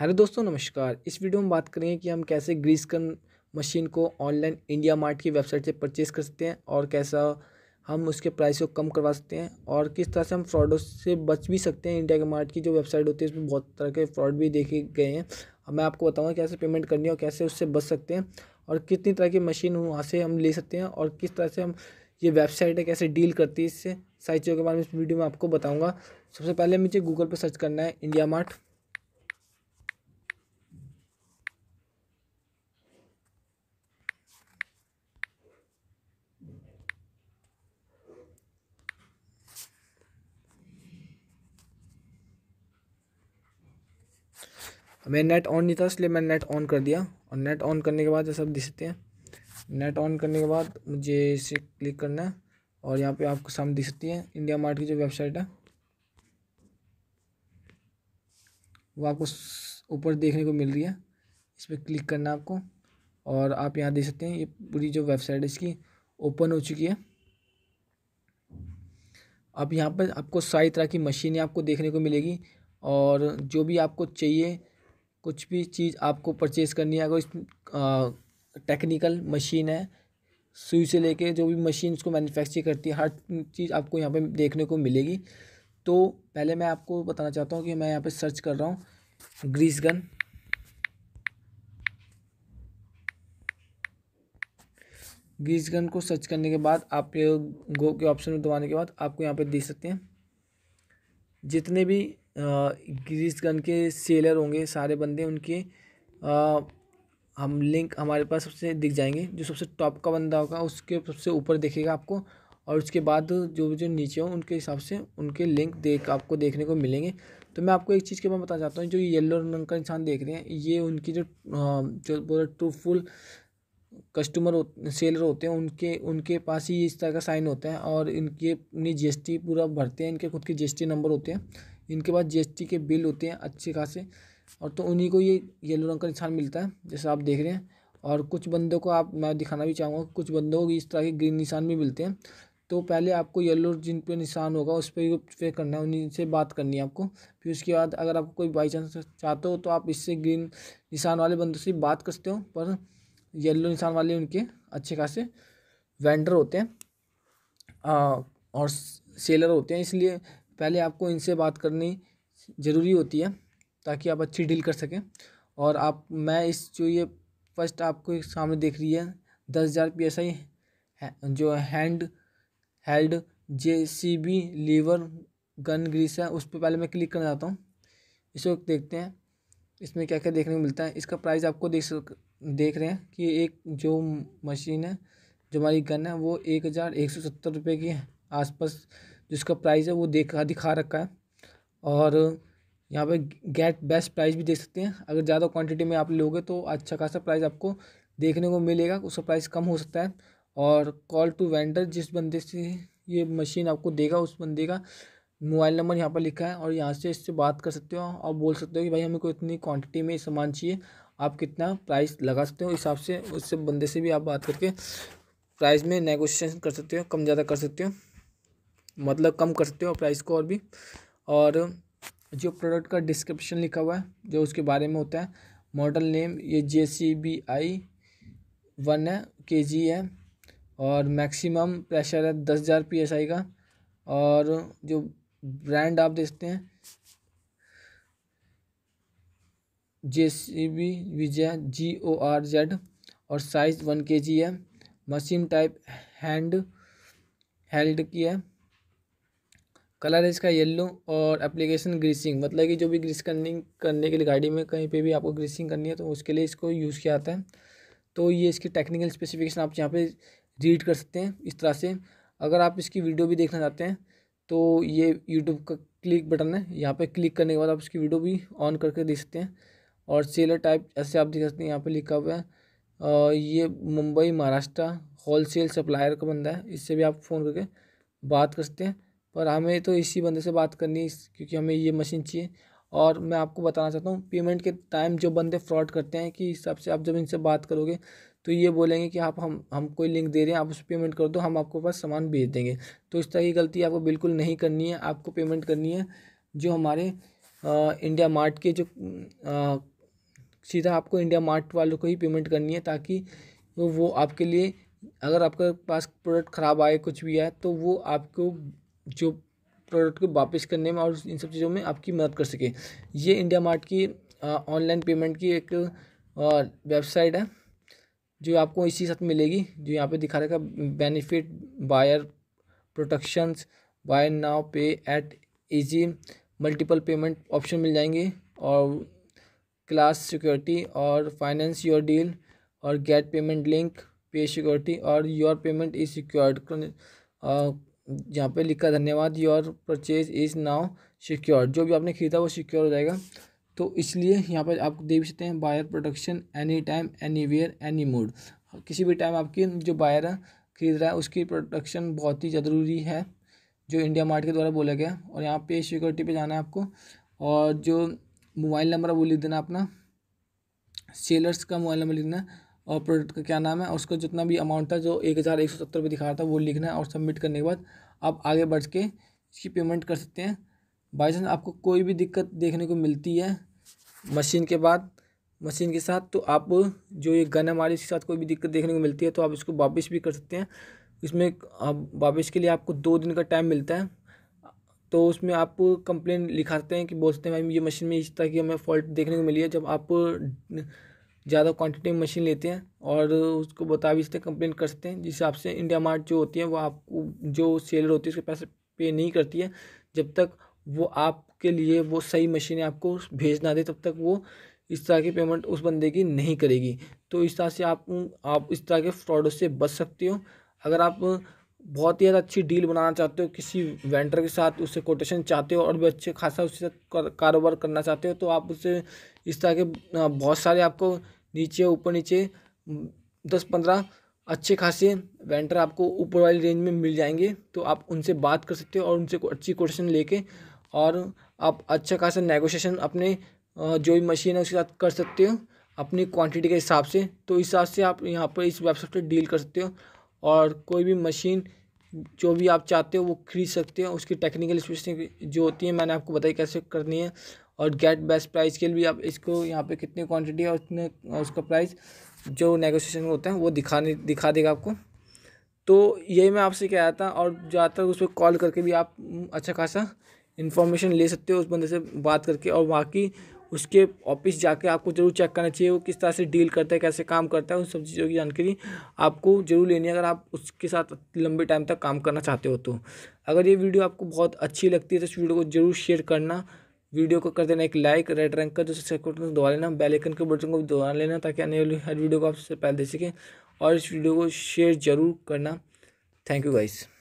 hello दोस्तों नमस्कार इस वीडियो में बात करेंगे कि हम कैसे ग्रीस कन मशीन को ऑनलाइन इंडिया मार्ट की वेबसाइट से परचेज़ कर सकते हैं और कैसा हम उसके प्राइस को कम करवा सकते हैं और किस तरह से हम फ्रॉडों से बच भी सकते हैं इंडिया के मार्ट की जो वेबसाइट होती है उसमें बहुत तरह के फ्रॉड भी देखे गए हैं मैं आपको बताऊँगा कैसे पेमेंट करनी है और कैसे उससे बच सकते हैं और कितनी तरह की मशीन वहाँ से हम ले सकते हैं और किस तरह से हम ये वेबसाइट है कैसे डील करती है इससे सारी चीज़ों के बारे में इस वीडियो में आपको बताऊँगा सबसे पहले मुझे गूगल पर सर्च करना है इंडिया मार्ट हमें नेट ऑन नहीं था इसलिए मैंने नेट ऑन कर दिया और नेट ऑन करने के बाद जैसे आप देख सकते हैं नेट ऑन करने के बाद मुझे इसे क्लिक करना है और यहाँ पे आपको सामने दिख सकती है इंडिया मार्ट की जो वेबसाइट है वो आपको ऊपर देखने को मिल रही है इस पर क्लिक करना है आपको और आप यहाँ देख सकते हैं ये पूरी जो वेबसाइट है इसकी ओपन हो चुकी है अब यहाँ पर आपको सारी तरह की मशीनें आपको देखने को मिलेगी और जो भी आपको चाहिए कुछ भी चीज़ आपको परचेज़ करनी है अगर इस टेक्निकल मशीन है सुई से लेके जो भी मशीन उसको मैन्युफैक्चर करती है हर चीज़ आपको यहाँ पे देखने को मिलेगी तो पहले मैं आपको बताना चाहता हूँ कि मैं यहाँ पे सर्च कर रहा हूँ ग्रीस गन ग्रीस गन को सर्च करने के बाद आप गो के ऑप्शन में दबाने के बाद आपको यहाँ पे देख सकते हैं जितने भी गिरीशगंज के सेलर होंगे सारे बंदे उनके आ, हम लिंक हमारे पास सबसे दिख जाएंगे जो सबसे टॉप का बंदा होगा उसके सबसे ऊपर देखेगा आपको और उसके बाद जो जो नीचे हो उनके हिसाब से उनके लिंक देख आपको देखने को मिलेंगे तो मैं आपको एक चीज़ के बारे में बताना चाहता हूँ जो येलो रंग का इंसान देख रहे हैं ये उनकी जो जो पूरा ट्रूफुल कस्टमर हो, सेलर होते हैं उनके उनके पास ही इस तरह का साइन होता है और इनके अपनी जी पूरा भरते हैं इनके खुद के जी नंबर होते हैं इनके पास जीएसटी के बिल होते हैं अच्छे खासे और तो उन्हीं को ये येलो रंग का निशान मिलता है जैसे आप देख रहे हैं और कुछ बंदों को आप मैं दिखाना भी चाहूँगा कुछ बंदों को इस तरह के ग्रीन निशान भी मिलते हैं तो पहले आपको येलो जिन पे निशान होगा उस पर पे करना है उन्हीं से बात करनी है आपको फिर उसके बाद अगर आपको कोई बाई चांस चाहते हो तो आप इससे ग्रीन निशान वाले बंदों से बात कर सकते हो पर येलो निशान वाले उनके अच्छे खासे वेंडर होते हैं आ, और सेलर होते हैं इसलिए पहले आपको इनसे बात करनी ज़रूरी होती है ताकि आप अच्छी डील कर सकें और आप मैं इस जो ये फर्स्ट आपको सामने देख रही है दस हज़ार पी एस आई है, जो hand held J C B lever gun grease है उस पर पहले मैं क्लिक करना चाहता हूँ इसको देखते हैं इसमें क्या क्या देखने को मिलता है इसका प्राइस आपको देख सक देख रहे हैं कि एक जो मशीन है जो हमारी गन है वो एक हज़ार एक सौ सत्तर रुपये की आसपास जिसका प्राइस है वो देखा दिखा रखा है और यहाँ पे गेट बेस्ट प्राइस भी देख सकते हैं अगर ज़्यादा क्वांटिटी में आप लोगे तो अच्छा खासा प्राइस आपको देखने को मिलेगा उसका प्राइस कम हो सकता है और कॉल टू वेंडर जिस बंदे से ये मशीन आपको देगा उस बंदे का मोबाइल नंबर यहाँ पर लिखा है और यहाँ से इससे बात कर सकते हो और बोल सकते हो कि भाई हमें को इतनी क्वांटिटी में सामान चाहिए आप कितना प्राइस लगा सकते हो हिसाब से उससे बंदे से भी आप बात करके प्राइस में नेगोशिएशन कर सकते हो कम ज़्यादा कर सकते हो मतलब कम कर सकते हो प्राइस को और भी और जो प्रोडक्ट का डिस्क्रिप्शन लिखा हुआ है जो उसके बारे में होता है मॉडल नेम ये जे सी बी आई वन है के जी है और मैक्सिमम प्रेशर है दस हज़ार पी एस आई का और जो ब्रांड आप देखते हैं J C B Vijay G O R Z और साइज़ वन के जी है मशीन टाइप हैंड हेल्ड की है कलर है इसका येल्लो और एप्लीकेशन ग्रीसिंग मतलब कि जो भी ग्रीस करनी करने के लिए गाड़ी में कहीं पे भी आपको ग्रीसिंग करनी है तो उसके लिए इसको यूज़ किया जाता है तो ये इसकी टेक्निकल स्पेसिफिकेशन आप यहाँ पे रीड कर सकते हैं इस तरह से अगर आप इसकी वीडियो भी देखना चाहते हैं तो ये यूट्यूब का क्लिक बटन है यहाँ पर क्लिक करने के बाद आप इसकी वीडियो भी ऑन करके देख सकते हैं और सेलर टाइप ऐसे आप देख सकते हैं यहाँ पर लिखा हुआ है और ये मुंबई महाराष्ट्र होल सप्लायर का बंदा है इससे भी आप फ़ोन करके बात कर सकते हैं पर हमें तो इसी बंदे से बात करनी क्योंकि हमें ये मशीन चाहिए और मैं आपको बताना चाहता हूँ पेमेंट के टाइम जो बंदे फ्रॉड करते हैं कि हिसाब से आप जब इनसे बात करोगे तो ये बोलेंगे कि आप हम हम कोई लिंक दे रहे हैं आप उस पेमेंट कर दो हम आपको पास सामान भेज देंगे तो इस तरह की गलती आपको बिल्कुल नहीं करनी है आपको पेमेंट करनी है जो हमारे आ, इंडिया मार्ट के जो आ, सीधा आपको इंडिया मार्ट वालों को ही पेमेंट करनी है ताकि वो आपके लिए अगर आपके पास प्रोडक्ट ख़राब आए कुछ भी आए तो वो आपको जो प्रोडक्ट को वापस करने में और इन सब चीज़ों में आपकी मदद कर सके ये इंडिया मार्ट की ऑनलाइन पेमेंट की एक वेबसाइट है जो आपको इसी साथ मिलेगी जो यहाँ पे दिखा रहेगा benefit buyer protections buy now pay at easy multiple payment option मिल जाएंगे और क्लास सिक्योरिटी और फाइनेंस योर डील और get payment link pay security और योर पेमेंट इज सिक्योर्ड यहाँ पे लिखा धन्यवाद your purchase is now secure जो भी आपने खरीदा वो सिक्योर हो जाएगा तो इसलिए यहाँ पर आप देख सकते हैं buyer production any time anywhere any mood किसी भी टाइम आपकी जो बायर खरीद रहा है उसकी प्रोडक्शन बहुत ही ज़रूरी है जो इंडिया मार्ट के द्वारा बोला गया और यहाँ पे सिक्योरिटी पे जाना है आपको और जो मोबाइल नंबर है वो लिख देना अपना सेलर्स का मोबाइल नंबर लिखना और प्रोडक्ट का क्या नाम है और उसका जितना भी अमाउंट था जो एक हज़ार एक सौ सत्तर रुपये दिखा रहा था वो लिखना है और सबमिट करने के बाद आप आगे बढ़ के इसकी पेमेंट कर सकते हैं बाई चांस आपको कोई भी दिक्कत देखने को मिलती है मशीन के बाद मशीन के साथ तो आप जो ये गन हमारी इसके साथ कोई भी दिक्कत देखने को मिलती है तो आप इसको वापस भी कर सकते हैं इसमें आप वापस के लिए आपको दो दिन का टाइम मिलता है तो उसमें आप कंप्लेन लिखाते हैं कि बोलते हैं भाई ये मशीन में इस तरह की हमें फॉल्ट देखने को मिली है जब आप ज़्यादा क्वांटिटी में मशीन लेते हैं और उसको बता भी सकते हैं कंप्लेन कर सकते हैं जिस हिसाब से इंडिया मार्ट जो होती है वो आपको जो सेलर होती है उसके पैसे पे नहीं करती है जब तक वो आपके लिए वो सही मशीनें आपको भेज ना दे तब तक वो इस तरह की पेमेंट उस बंदे की नहीं करेगी तो इस तरह से आप आप इस तरह के फ्रॉड से बच सकते हो अगर आप बहुत ही ज़्यादा अच्छी डील बनाना चाहते हो किसी वेंडर के साथ उससे कोटेशन चाहते हो और भी अच्छे खासा उससे कारोबार करना चाहते हो तो आप उससे इस तरह के बहुत सारे आपको नीचे ऊपर नीचे दस पंद्रह अच्छे खासे वेंटर आपको ऊपर वाली रेंज में मिल जाएंगे तो आप उनसे बात कर सकते हो और उनसे अच्छी क्वेश्चन लेके और आप अच्छा खासा नेगोशिएशन अपने जो भी मशीन है उसके साथ कर सकते हो अपनी क्वांटिटी के हिसाब से तो इस हिसाब से आप यहाँ पर इस वेबसाइट पर डील कर सकते हो और कोई भी मशीन जो भी आप चाहते हो वो खरीद सकते हो उसकी टेक्निकल स्पेसिफिक जो होती है मैंने आपको बताई कैसे करनी है और गेट बेस्ट प्राइस के लिए आप इसको यहाँ पे कितनी क्वांटिटी है उतने उसका प्राइस जो नेगोशिएशन में होता है वो दिखाने दिखा देगा आपको तो यही मैं आपसे कह रहा था और ज़्यादातर उस पर कॉल करके भी आप अच्छा खासा इन्फॉर्मेशन ले सकते हो उस बंदे से बात करके और बाकी उसके ऑफिस जाके आपको ज़रूर चेक करना चाहिए वो किस तरह से डील करता है कैसे काम करता है उन सब चीज़ों की जानकारी आपको जरूर लेनी है अगर आप उसके साथ लंबे टाइम तक काम करना चाहते हो तो अगर ये वीडियो आपको बहुत अच्छी लगती है तो इस वीडियो को ज़रूर शेयर करना वीडियो को कर देना एक लाइक रेड रंग का जो सब्सक्राइब अच्छा बटन दबा लेना बेल आइकन के बटन को भी दबा लेना ताकि आने वाली हर वीडियो को आप सबसे पहले देख सकें और इस वीडियो को शेयर ज़रूर करना थैंक यू गाइस